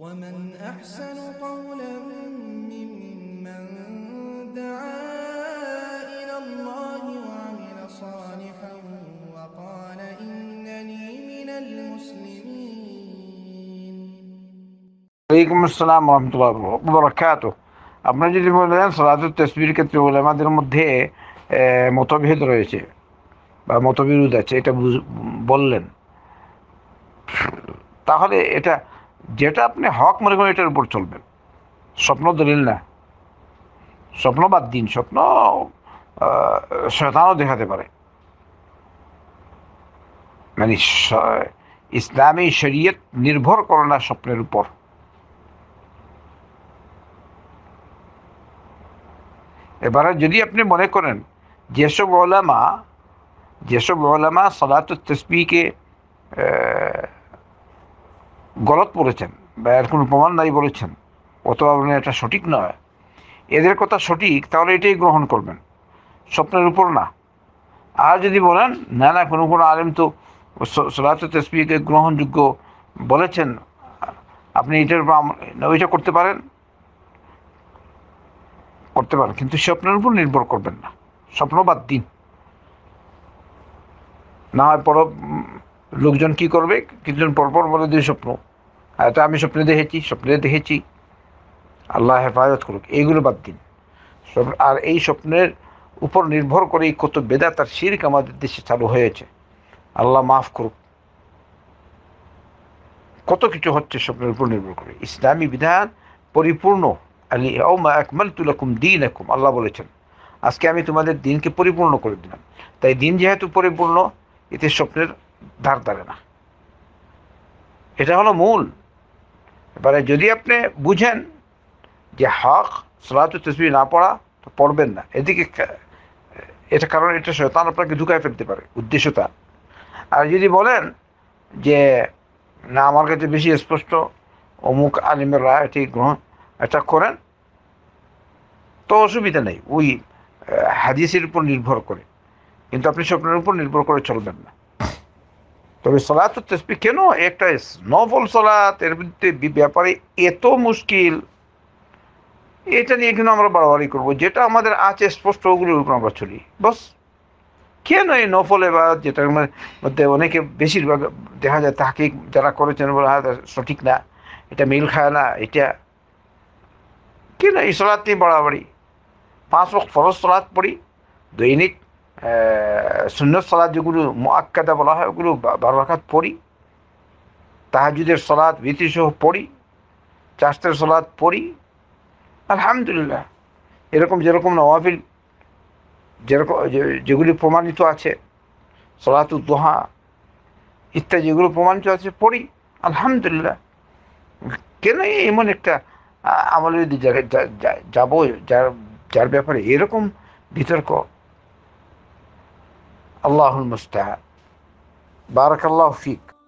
ومن أحسن قولا ممن دعا إلى الله وعمل صالحا وقال إنني من المسلمين عليكم السلام ورحمة الله وبركاته আপনারা যদি বলেন সালাদুল তসবির ক্ষেত্রে ওলামাদের মধ্যে মতভেদ রয়েছে বা মতবিরোধ আছে এটা বললেন তাহলে এটা যেটা আপনি হক মনে করেন এটার উপর চলবেন স্বপ্ন দলিল না স্বপ্ন বাদ দিন স্বপ্ন শ্রেতানও দেখাতে পারে মানে ইসলামী শরীয়ত নির্ভর করে না স্বপ্নের উপর এবারে যদি আপনি মনে করেন যেসব ওলামা যেসব ওলামা সদাত তসবিকে গলত পড়েছেন বা এর কোনো প্রমাণ নাই বলেছেন অথবা বলেন এটা সঠিক নয় এদের কথা সঠিক তাহলে এটাই গ্রহণ করবেন স্বপ্নের উপর না আর যদি বলেন না না কোনো কোনো আলেম তো সলাত তেসপিকে গ্রহণযোগ্য বলেছেন আপনি এটার উপর ওইটা করতে পারেন করতে পারেন কিন্তু স্বপ্নের উপর নির্ভর করবেন না স্বপ্ন বাদ দিন না হয় পর লোকজন কি করবে কিছুজন পরপর বলে দিয়ে স্বপ্ন এটা আমি স্বপ্নে দেখেছি স্বপ্নে দেখেছি আল্লাহ হেফাজত করুক এইগুলো বাদ দিন আর এই স্বপ্নের উপর নির্ভর এই কত বেদা তার শির্ক আমাদের দেশে চালু হয়েছে আল্লাহ মাফ করুক কত কিছু হচ্ছে স্বপ্নের উপর নির্ভর করে ইসলামী বিধান পরিপূর্ণ আলী দিন একম আল্লাহ বলেছেন আজকে আমি তোমাদের দিনকে পরিপূর্ণ করে দিলাম তাই দিন যেহেতু পরিপূর্ণ এতে স্বপ্নের ধার দাঁড়ে না এটা হলো মূল এবারে যদি আপনি বুঝেন যে হক সালাত তসবি না পড়া তো পড়বেন না এদিকে এটা কারণ এটা শৈতান আপনাকে ঢুকায় ফেলতে পারে উদ্দেশ্য তার আর যদি বলেন যে না আমার কাছে বেশি স্পষ্ট অমুক আলিমের রায় এটি গ্রহণ এটা করেন তো অসুবিধা নেই ওই হাদিসের উপর নির্ভর করে কিন্তু আপনি স্বপ্নের উপর নির্ভর করে চলবেন না তবে সলাত তসবি কেন একটা নফল সলাত এর ব্যাপারে এত মুশকিল এটা নিয়ে কিন্তু আমরা বাড়াবাড়ি করব যেটা আমাদের আছে স্পষ্ট ওগুলোর উপর আমরা চলি বস কেন এই নফলে বা যেটার মধ্যে অনেকে বেশিরভাগ দেখা যায় তাকে যারা করেছেন বলে হ্যাঁ সঠিক না এটা মিল খায় না এটা কেন এই সলাদ নিয়ে বাড়াবাড়ি পাঁচ ফরজ সলাদ পড়ি দৈনিক শূন্য সালাদ যেগুলো মোয়াক্কাদা বলা হয় ওগুলো বারো রাখাত পড়ি তাহাজুদের সলাদ সহ পড়ি চাষের সলাদ পড়ি আলহামদুলিল্লাহ এরকম যেরকম নওয়াবিল যেরকম যেগুলি প্রমাণিত আছে সলাত দোহা ইত্যাদি যেগুলো প্রমাণিত আছে পড়ি আলহামদুলিল্লাহ কেন এমন একটা আমলের যদি যাবো যার যার ব্যাপারে এরকম বিতর্ক الله المستعان بارك الله فيك